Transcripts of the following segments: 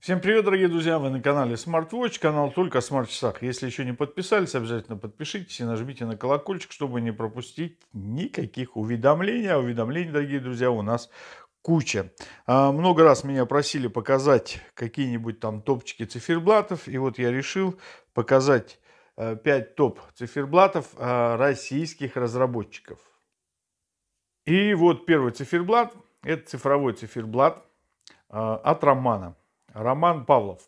Всем привет, дорогие друзья! Вы на канале SmartWatch, канал только о смарт-часах. Если еще не подписались, обязательно подпишитесь и нажмите на колокольчик, чтобы не пропустить никаких уведомлений. А уведомлений, дорогие друзья, у нас куча. А, много раз меня просили показать какие-нибудь там топчики циферблатов, и вот я решил показать 5 а, топ циферблатов а, российских разработчиков. И вот первый циферблат, это цифровой циферблат от Романа. Роман Павлов.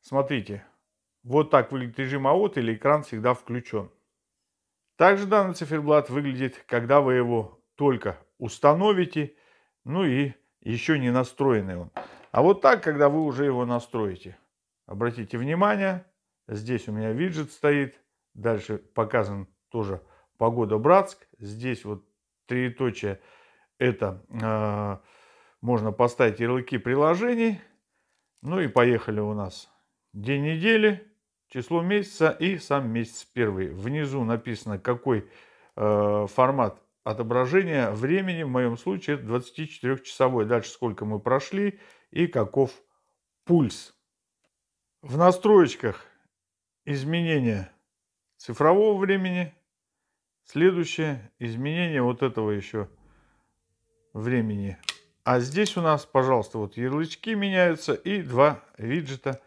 Смотрите, вот так выглядит режим AOT или экран всегда включен. Также данный циферблат выглядит, когда вы его только установите, ну и еще не настроенный он. А вот так, когда вы уже его настроите. Обратите внимание, здесь у меня виджет стоит, дальше показан тоже погода Братск, здесь вот троеточие, это э, можно поставить ярлыки приложений, ну и поехали у нас день недели, число месяца и сам месяц первый. Внизу написано, какой э, формат отображения времени, в моем случае это 24-часовой. Дальше сколько мы прошли и каков пульс. В настроечках изменение цифрового времени. Следующее изменение вот этого еще времени а здесь у нас, пожалуйста, вот ярлычки меняются и два виджета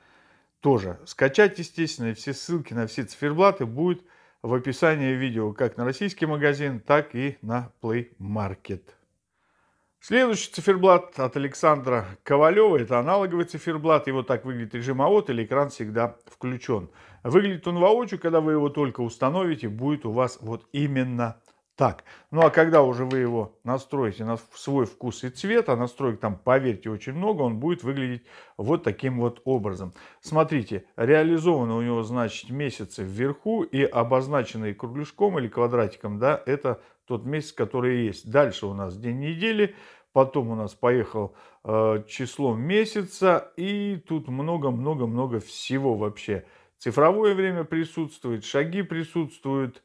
тоже. Скачать, естественно, все ссылки на все циферблаты будет в описании видео как на российский магазин, так и на Play Market. Следующий циферблат от Александра Ковалева. Это аналоговый циферблат. Его так выглядит режим АОТ или экран всегда включен. Выглядит он воочию, когда вы его только установите, будет у вас вот именно так. Ну а когда уже вы его настроите на свой вкус и цвет, а настроек там, поверьте, очень много, он будет выглядеть вот таким вот образом. Смотрите, реализовано у него, значит, месяцы вверху и обозначенные кругляшком или квадратиком, да, это тот месяц, который есть. Дальше у нас день недели, потом у нас поехал э, число месяца и тут много-много-много всего вообще. Цифровое время присутствует, шаги присутствуют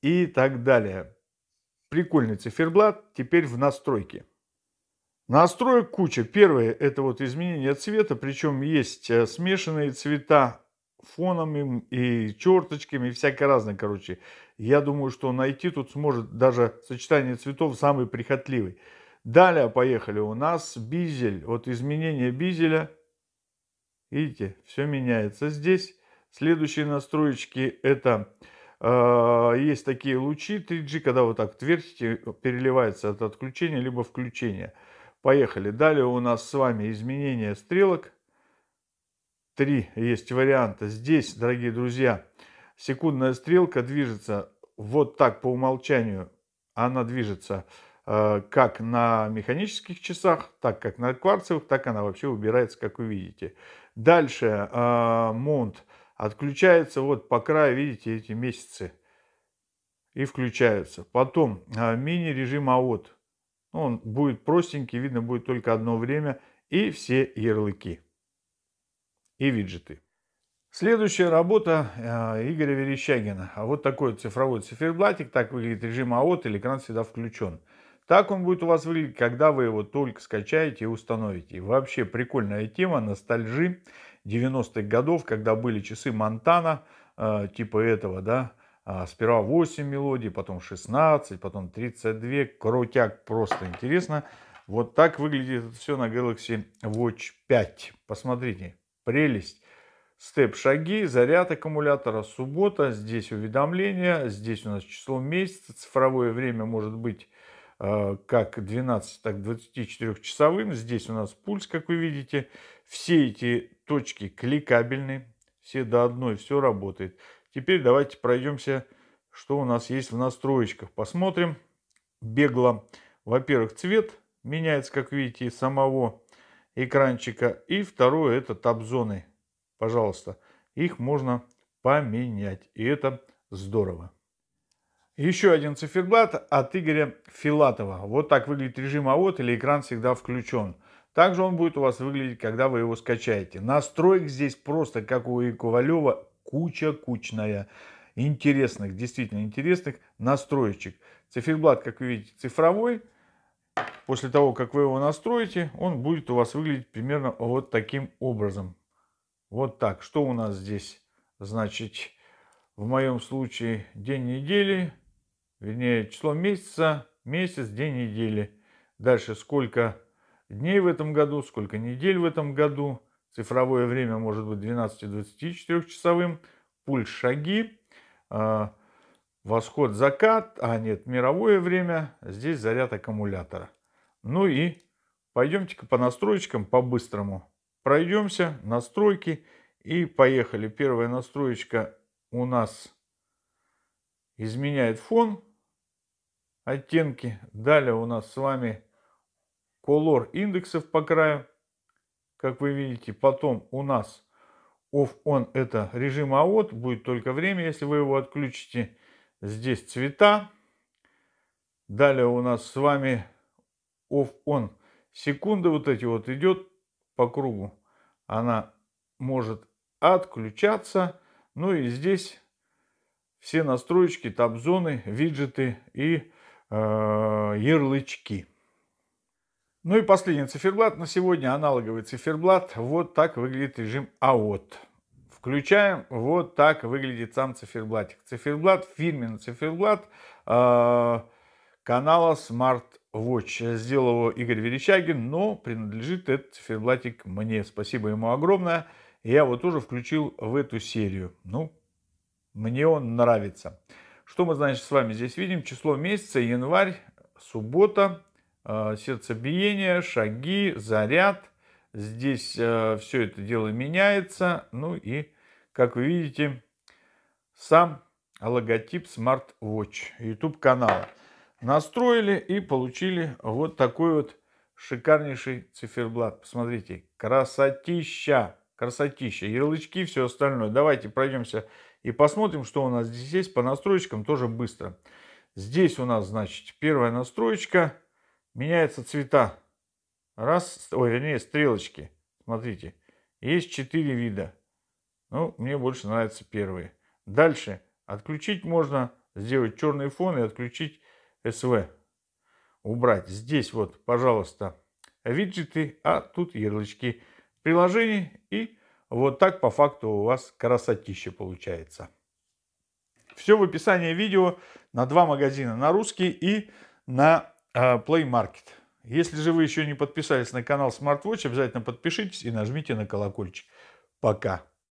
и так далее. Прикольный циферблат, теперь в настройки Настроек куча. Первое – это вот изменение цвета, причем есть э, смешанные цвета фоном и черточками, и всякое разное, короче. Я думаю, что найти тут сможет даже сочетание цветов самый прихотливый. Далее поехали. У нас бизель. Вот изменение бизеля. Видите, все меняется здесь. Следующие настроечки это а, есть такие лучи 3G, когда вот так твердите, переливается от отключения либо включения. Поехали. Далее у нас с вами изменение стрелок. Три есть варианта. Здесь, дорогие друзья, секундная стрелка движется вот так по умолчанию. Она движется а, как на механических часах, так как на кварцевых, так она вообще убирается, как вы видите. Дальше э, Монт Отключается вот по краю, видите, эти месяцы. И включаются. Потом а, мини-режим АОТ. Ну, он будет простенький, видно будет только одно время. И все ярлыки. И виджеты. Следующая работа а, Игоря Верещагина. А вот такой цифровой циферблатик. Так выглядит режим АОТ или экран всегда включен. Так он будет у вас выглядеть, когда вы его только скачаете и установите. вообще прикольная тема, ностальжи. 90-х годов, когда были часы Монтана, э, типа этого, да, а сперва 8 мелодий, потом 16, потом 32, крутяк, просто интересно. Вот так выглядит все на Galaxy Watch 5. Посмотрите, прелесть. Степ-шаги, заряд аккумулятора, суббота, здесь уведомления, здесь у нас число месяца, цифровое время может быть Э, как 12, так 24-часовым. Здесь у нас пульс, как вы видите. Все эти точки кликабельны, все до одной, все работает. Теперь давайте пройдемся, что у нас есть в настройках. Посмотрим. Бегло, во-первых, цвет меняется, как видите, самого экранчика. И второе, это таб-зоны. Пожалуйста, их можно поменять. И это здорово. Еще один циферблат от Игоря Филатова. Вот так выглядит режим АОТ или экран всегда включен. Также он будет у вас выглядеть, когда вы его скачаете. Настроек здесь просто, как у Яковлева, куча кучная. Интересных, действительно интересных настроечек. Циферблат, как вы видите, цифровой. После того, как вы его настроите, он будет у вас выглядеть примерно вот таким образом. Вот так. Что у нас здесь? Значит, в моем случае день недели, вернее, число месяца, месяц, день недели. Дальше сколько дней в этом году, сколько недель в этом году. Цифровое время может быть 12-24 часовым. Пульс шаги, а, восход, закат, а нет, мировое время. Здесь заряд аккумулятора. Ну и пойдемте-ка по настроечкам по-быстрому. Пройдемся, настройки и поехали. Первая настроечка у нас изменяет фон оттенки. Далее у нас с вами колор индексов по краю. Как вы видите, потом у нас off-on это режим AOT. Будет только время, если вы его отключите. Здесь цвета. Далее у нас с вами off-on секунды. Вот эти вот идет по кругу. Она может отключаться. Ну и здесь все настройки таб-зоны, виджеты и Э, ярлычки. Ну и последний циферблат на сегодня, аналоговый циферблат. Вот так выглядит режим АОТ. Включаем, вот так выглядит сам циферблатик. Циферблат, фирменный циферблат э, канала Smart Watch. Сделал его Игорь Верещагин, но принадлежит этот циферблатик мне. Спасибо ему огромное. Я его тоже включил в эту серию. Ну, мне он нравится. Что мы, значит, с вами здесь видим? Число месяца, январь, суббота, э, сердцебиение, шаги, заряд. Здесь э, все это дело меняется. Ну и, как вы видите, сам логотип SmartWatch YouTube канала. Настроили и получили вот такой вот шикарнейший циферблат. Посмотрите, красотища! Красотища. Ярлычки, все остальное. Давайте пройдемся и посмотрим, что у нас здесь есть. По настройкам тоже быстро. Здесь у нас, значит, первая настройка меняется цвета. Раз, ой, вернее, стрелочки. Смотрите, есть четыре вида. Ну, мне больше нравятся первые. Дальше отключить можно, сделать черный фон и отключить СВ. Убрать. Здесь вот, пожалуйста, виджеты, а тут ярлычки приложений. И вот так по факту у вас красотища получается. Все в описании видео на два магазина, на русский и на а, Play Market. Если же вы еще не подписались на канал SmartWatch, обязательно подпишитесь и нажмите на колокольчик. Пока!